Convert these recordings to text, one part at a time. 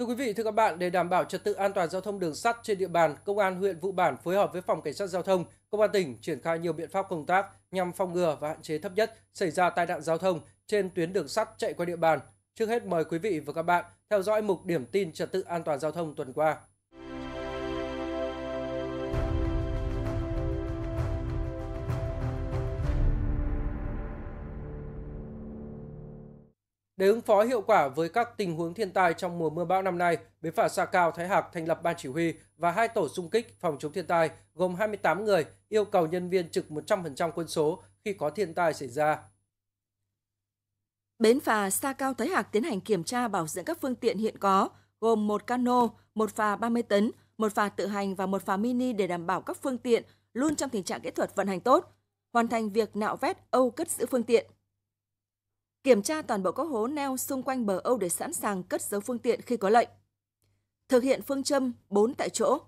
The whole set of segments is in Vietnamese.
Thưa quý vị, thưa các bạn, để đảm bảo trật tự an toàn giao thông đường sắt trên địa bàn, Công an huyện Vụ Bản phối hợp với Phòng Cảnh sát Giao thông, Công an tỉnh triển khai nhiều biện pháp công tác nhằm phòng ngừa và hạn chế thấp nhất xảy ra tai nạn giao thông trên tuyến đường sắt chạy qua địa bàn. Trước hết mời quý vị và các bạn theo dõi mục điểm tin trật tự an toàn giao thông tuần qua. Để ứng phó hiệu quả với các tình huống thiên tai trong mùa mưa bão năm nay, Bến phà Sa Cao Thái Hạc thành lập ban chỉ huy và hai tổ xung kích phòng chống thiên tai gồm 28 người, yêu cầu nhân viên trực 100% quân số khi có thiên tai xảy ra. Bến phà Sa Cao Thái Hạc tiến hành kiểm tra bảo dưỡng các phương tiện hiện có, gồm một cano, một phà 30 tấn, một phà tự hành và một phà mini để đảm bảo các phương tiện luôn trong tình trạng kỹ thuật vận hành tốt, hoàn thành việc nạo vét âu cất giữ phương tiện kiểm tra toàn bộ các hố neo xung quanh bờ Âu để sẵn sàng cất giấu phương tiện khi có lệnh. Thực hiện phương châm 4 tại chỗ,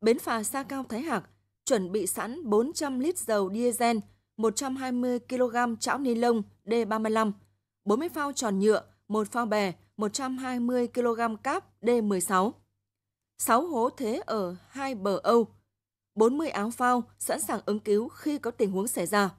bến phà Sa Cao Thái Hạc chuẩn bị sẵn 400 lít dầu diesel, 120 kg chảo ni lông D35, 40 phao tròn nhựa, một phao bè, 120 kg cáp D16. 6 hố thế ở hai bờ Âu, 40 áo phao sẵn sàng ứng cứu khi có tình huống xảy ra.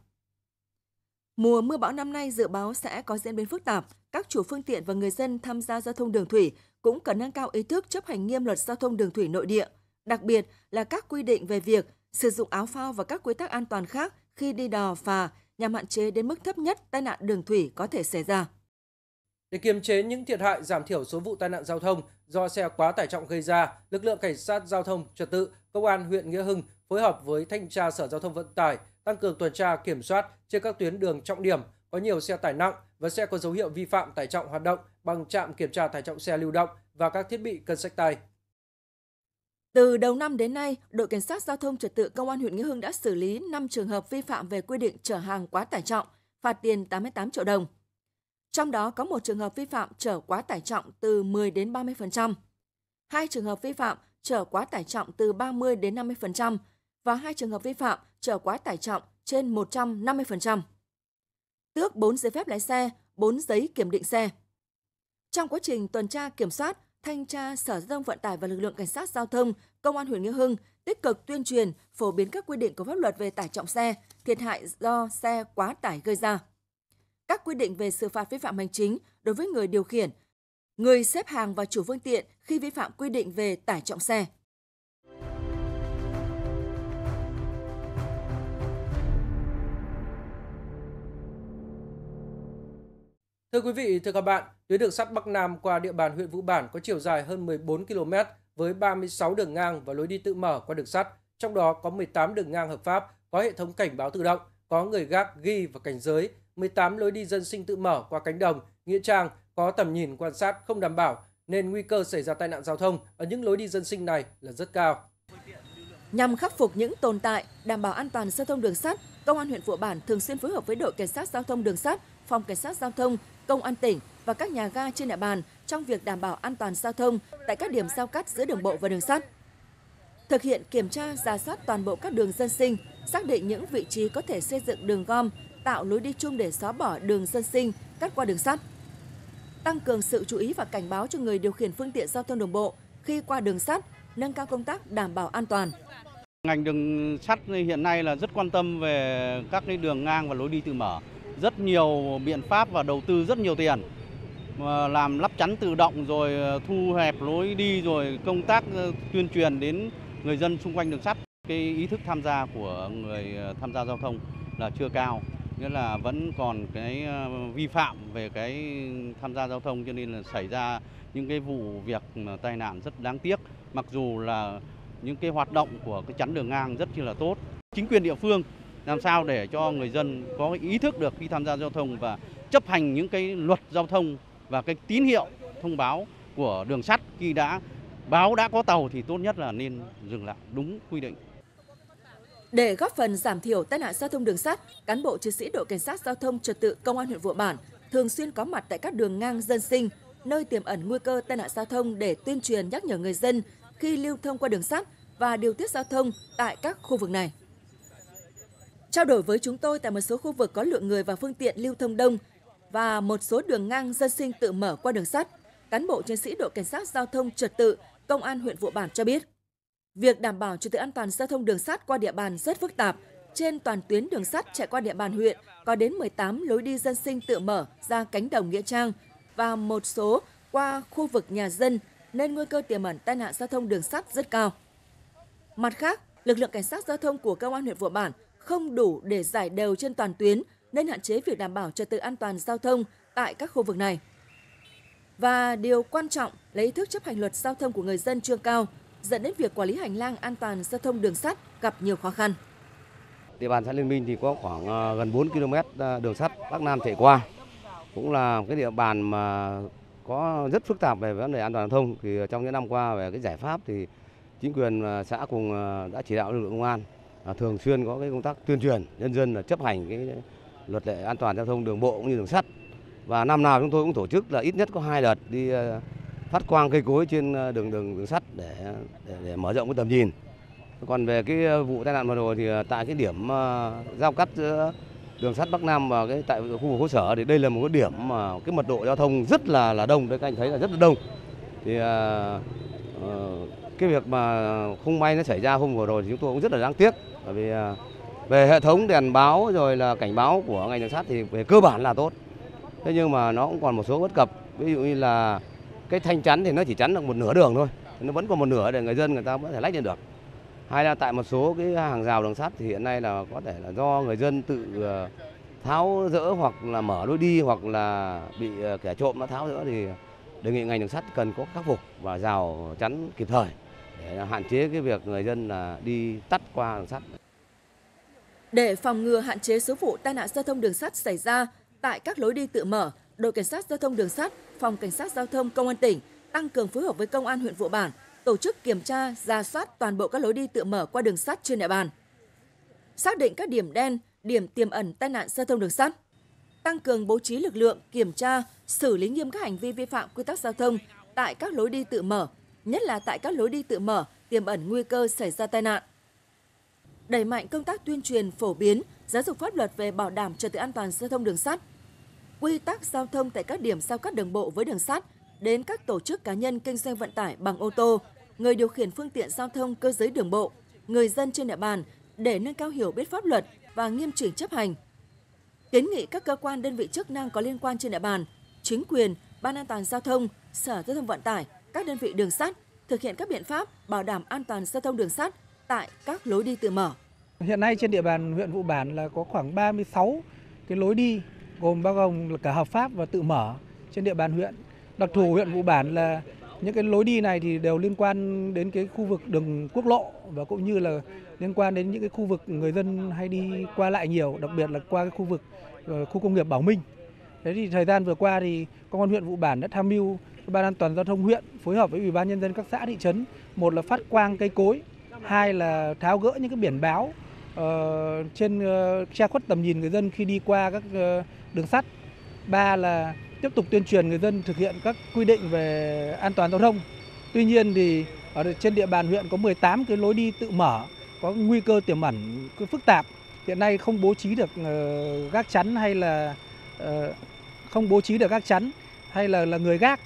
Mùa mưa bão năm nay dự báo sẽ có diễn biến phức tạp. Các chủ phương tiện và người dân tham gia giao thông đường thủy cũng cần nâng cao ý thức chấp hành nghiêm luật giao thông đường thủy nội địa, đặc biệt là các quy định về việc sử dụng áo phao và các quy tắc an toàn khác khi đi đò phà nhằm hạn chế đến mức thấp nhất tai nạn đường thủy có thể xảy ra. Để kiềm chế những thiệt hại giảm thiểu số vụ tai nạn giao thông do xe quá tải trọng gây ra, lực lượng cảnh sát giao thông trật tự, công an huyện Nghĩa Hưng phối hợp với thanh tra Sở Giao thông Vận tải tăng cường tuần tra kiểm soát trên các tuyến đường trọng điểm có nhiều xe tải nặng và xe có dấu hiệu vi phạm tải trọng hoạt động bằng trạm kiểm tra tải trọng xe lưu động và các thiết bị cân sách tay. Từ đầu năm đến nay, đội cảnh sát giao thông trật tự công an huyện Nghĩa Hưng đã xử lý 5 trường hợp vi phạm về quy định chở hàng quá tải trọng, phạt tiền 88 triệu đồng. Trong đó có một trường hợp vi phạm chở quá tải trọng từ 10 đến 30%, hai trường hợp vi phạm chở quá tải trọng từ 30 đến 50%, và hai trường hợp vi phạm trở quá tải trọng trên 150%. Tước 4 giấy phép lái xe, 4 giấy kiểm định xe. Trong quá trình tuần tra kiểm soát, thanh tra Sở Giao thông Vận tải và lực lượng cảnh sát giao thông, công an huyện Nghĩa Hưng tích cực tuyên truyền, phổ biến các quy định của pháp luật về tải trọng xe, thiệt hại do xe quá tải gây ra. Các quy định về xử phạt vi phạm hành chính đối với người điều khiển, người xếp hàng và chủ phương tiện khi vi phạm quy định về tải trọng xe. Thưa quý vị, thưa các bạn, tuyến đường sắt Bắc Nam qua địa bàn huyện Vũ Bản có chiều dài hơn 14 km với 36 đường ngang và lối đi tự mở qua đường sắt, trong đó có 18 đường ngang hợp pháp, có hệ thống cảnh báo tự động, có người gác ghi và cảnh giới, 18 lối đi dân sinh tự mở qua cánh đồng, nghĩa trang có tầm nhìn quan sát không đảm bảo nên nguy cơ xảy ra tai nạn giao thông ở những lối đi dân sinh này là rất cao. Nhằm khắc phục những tồn tại, đảm bảo an toàn giao thông đường sắt, Công an huyện Vụ Bản thường xuyên phối hợp với đội cảnh sát giao thông đường sắt, Phòng Cảnh sát Giao thông, Công an tỉnh và các nhà ga trên địa bàn trong việc đảm bảo an toàn giao thông tại các điểm giao cắt giữa đường bộ và đường sắt. Thực hiện kiểm tra ra soát toàn bộ các đường dân sinh, xác định những vị trí có thể xây dựng đường gom, tạo lối đi chung để xóa bỏ đường dân sinh cắt qua đường sắt. Tăng cường sự chú ý và cảnh báo cho người điều khiển phương tiện giao thông đường bộ khi qua đường sắt, nâng cao công tác đảm bảo an toàn. Ngành đường sắt hiện nay là rất quan tâm về các cái đường ngang và lối đi tự mở rất nhiều biện pháp và đầu tư rất nhiều tiền làm lắp chắn tự động rồi ờ, thu hẹp lối đi rồi công tác ờ, tuyên truyền đến người dân xung quanh đường sắt cái ý thức tham gia của người ờ, tham gia giao thông là chưa cao nghĩa là vẫn còn cái vi phạm về cái tham gia giao thông cho nên là xảy ra những cái vụ việc tai nạn rất đáng tiếc mặc dù là những cái hoạt động của cái chắn đường ngang rất là tốt chính quyền địa phương làm sao để cho người dân có ý thức được khi tham gia giao thông và chấp hành những cái luật giao thông và cái tín hiệu thông báo của đường sắt khi đã báo đã có tàu thì tốt nhất là nên dừng lại đúng quy định. Để góp phần giảm thiểu tai nạn giao thông đường sắt, cán bộ chiến sĩ đội cảnh sát giao thông trật tự công an huyện Vụ Bản thường xuyên có mặt tại các đường ngang dân sinh, nơi tiềm ẩn nguy cơ tai nạn giao thông để tuyên truyền nhắc nhở người dân khi lưu thông qua đường sắt và điều tiết giao thông tại các khu vực này trao đổi với chúng tôi tại một số khu vực có lượng người và phương tiện lưu thông đông và một số đường ngang dân sinh tự mở qua đường sắt, cán bộ chiến sĩ đội cảnh sát giao thông trật tự công an huyện Vụ Bản cho biết, việc đảm bảo trật tự an toàn giao thông đường sắt qua địa bàn rất phức tạp. Trên toàn tuyến đường sắt chạy qua địa bàn huyện có đến 18 lối đi dân sinh tự mở ra cánh đồng nghĩa trang và một số qua khu vực nhà dân nên nguy cơ tiềm ẩn tai nạn giao thông đường sắt rất cao. Mặt khác, lực lượng cảnh sát giao thông của công an huyện Vụ Bản không đủ để giải đều trên toàn tuyến nên hạn chế việc đảm bảo trật tự an toàn giao thông tại các khu vực này. Và điều quan trọng là ý thức chấp hành luật giao thông của người dân chưa cao, dẫn đến việc quản lý hành lang an toàn giao thông đường sắt gặp nhiều khó khăn. Địa bàn xã Liên Minh thì có khoảng ờ, gần 4 km ờ, đường sắt Bắc Nam chạy qua. Cũng là cái địa bàn mà có rất phức tạp về vấn đề an toàn giao thông thì trong những năm qua về cái giải pháp thì chính quyền ờ, xã cùng đã chỉ đạo lực lượng công an À, thường xuyên có cái công tác tuyên truyền nhân dân là chấp hành cái luật lệ an toàn giao thông đường bộ cũng như đường sắt và năm nào chúng tôi cũng tổ chức là ít nhất có hai đợt đi ờ, phát quang cây cối trên ờ, đường đường, đường sắt để, để để mở rộng cái tầm nhìn. Còn về cái ờ, vụ tai nạn vừa rồi thì tại cái điểm giao cắt giữa đường sắt Bắc Nam và cái tại khu vực Hố Sở thì đây là một cái điểm mà cái mật độ giao thông rất là là đông, đấy các anh thấy là rất là đông. Thì uh, cái việc mà không may nó xảy ra hôm vừa rồi thì chúng tôi cũng rất là đáng tiếc bởi vì à, về hệ thống đèn báo rồi là cảnh báo của ngành đường sắt thì về cơ bản là tốt thế nhưng mà nó cũng còn một số bất cập ví dụ như là cái thanh chắn thì nó chỉ chắn được một nửa đường thôi nó vẫn còn một nửa để người dân người ta vẫn thể lách lên được hay là tại một số cái hàng rào đường sắt thì hiện nay là có thể là do người dân tự à, tháo rỡ hoặc là mở lối đi hoặc là bị à, kẻ trộm nó tháo rỡ thì đề nghị ngành đường sắt cần có khắc phục và rào chắn kịp thời để hạn chế cái việc người dân là đi tắt qua đường sắt. Để phòng ngừa hạn chế số vụ tai nạn giao thông đường sắt xảy ra tại các lối đi tự mở, đội cảnh sát giao thông đường sắt, phòng cảnh sát giao thông công an tỉnh tăng cường phối hợp với công an huyện Vụ Bản tổ chức kiểm tra, ra soát toàn bộ các lối đi tự mở qua đường sắt trên địa bàn. Xác định các điểm đen, điểm tiềm ẩn tai nạn giao thông đường sắt. Tăng cường bố trí lực lượng kiểm tra, xử lý nghiêm các hành vi vi phạm quy tắc giao thông tại các lối đi tự mở, nhất là tại các lối đi tự mở, tiềm ẩn nguy cơ xảy ra tai nạn. Đẩy mạnh công tác tuyên truyền phổ biến, giáo dục pháp luật về bảo đảm trật tự an toàn giao thông đường sắt. Quy tắc giao thông tại các điểm giao cắt đường bộ với đường sắt đến các tổ chức cá nhân kinh doanh vận tải bằng ô tô, người điều khiển phương tiện giao thông cơ giới đường bộ, người dân trên địa bàn để nâng cao hiểu biết pháp luật và nghiêm chỉnh chấp hành. Kiến nghị các cơ quan đơn vị chức năng có liên quan trên địa bàn, chính quyền, ban an toàn giao thông, sở giao thông vận tải các đơn vị đường sắt thực hiện các biện pháp bảo đảm an toàn giao thông đường sắt tại các lối đi tự mở. Hiện nay trên địa bàn huyện Vụ Bản là có khoảng 36 cái lối đi gồm bao gồm là cả hợp pháp và tự mở trên địa bàn huyện. Đặc thù huyện Vụ Bản là những cái lối đi này thì đều liên quan đến cái khu vực đường quốc lộ và cũng như là liên quan đến những cái khu vực người dân hay đi qua lại nhiều, đặc biệt là qua cái khu vực ờ, khu công nghiệp Bảo Minh. Thế thì thời gian vừa qua thì công an huyện Vụ Bản đã tham mưu Ban an toàn giao thông huyện phối hợp với Ủy ban nhân dân các xã thị trấn, một là phát quang cây cối, hai là tháo gỡ những cái biển báo uh, trên uh, che khuất tầm nhìn người dân khi đi qua các uh, đường sắt. Ba là tiếp tục tuyên truyền người dân thực hiện các quy định về an toàn giao thông. Tuy nhiên thì ở trên địa bàn huyện có 18 cái lối đi tự mở có nguy cơ tiềm ẩn phức tạp. Hiện nay không bố trí được gác chắn hay là không bố trí được gác chắn hay là là người gác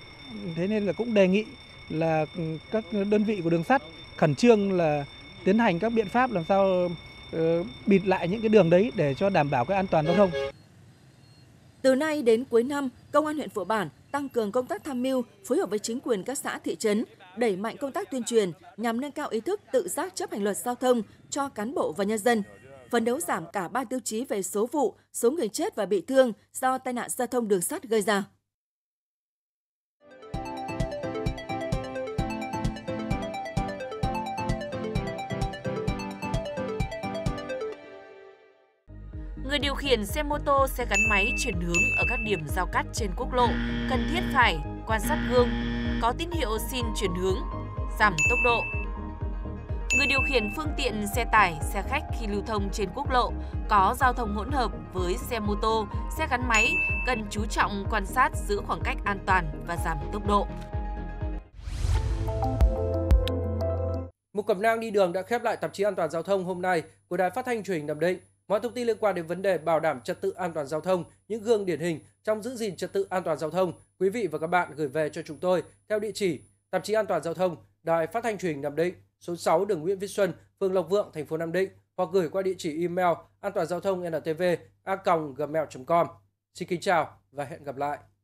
thế nên là cũng đề nghị là các đơn vị của đường sắt khẩn trương là tiến hành các biện pháp làm sao ờ, bịt lại những cái đường đấy để cho đảm bảo cái an toàn giao thông. Từ nay đến cuối năm, Công an huyện Phụ Bản tăng cường công tác tham mưu, phối hợp với chính quyền các xã thị trấn, đẩy mạnh công tác tuyên truyền nhằm nâng cao ý thức tự giác chấp hành luật giao thông cho cán bộ và nhân dân. Phấn đấu giảm cả ba tiêu chí về số vụ, số người chết và bị thương do tai nạn giao thông đường sắt gây ra. Người điều khiển xe mô tô, xe gắn máy chuyển hướng ở các điểm giao cắt trên quốc lộ cần thiết phải quan sát gương, có tín hiệu xin chuyển hướng, giảm tốc độ. Người điều khiển phương tiện xe tải, xe khách khi lưu thông trên quốc lộ có giao thông hỗn hợp với xe mô tô, xe gắn máy cần chú trọng quan sát giữ khoảng cách an toàn và giảm tốc độ. Một cẩm nang đi đường đã khép lại tạp chí an toàn giao thông hôm nay của Đài Phát thanh Truyền hình Nam Định. Mọi thông tin liên quan đến vấn đề bảo đảm trật tự an toàn giao thông, những gương điển hình trong giữ gìn trật tự an toàn giao thông, quý vị và các bạn gửi về cho chúng tôi theo địa chỉ tạp chí An toàn giao thông, Đài Phát thanh Truyền hình Nam Định, số 6 đường Nguyễn Viết Xuân, phường Lộc Vượng, thành phố Nam Định hoặc gửi qua địa chỉ email an toàn giao thông ntv a gmail.com. Xin kính chào và hẹn gặp lại.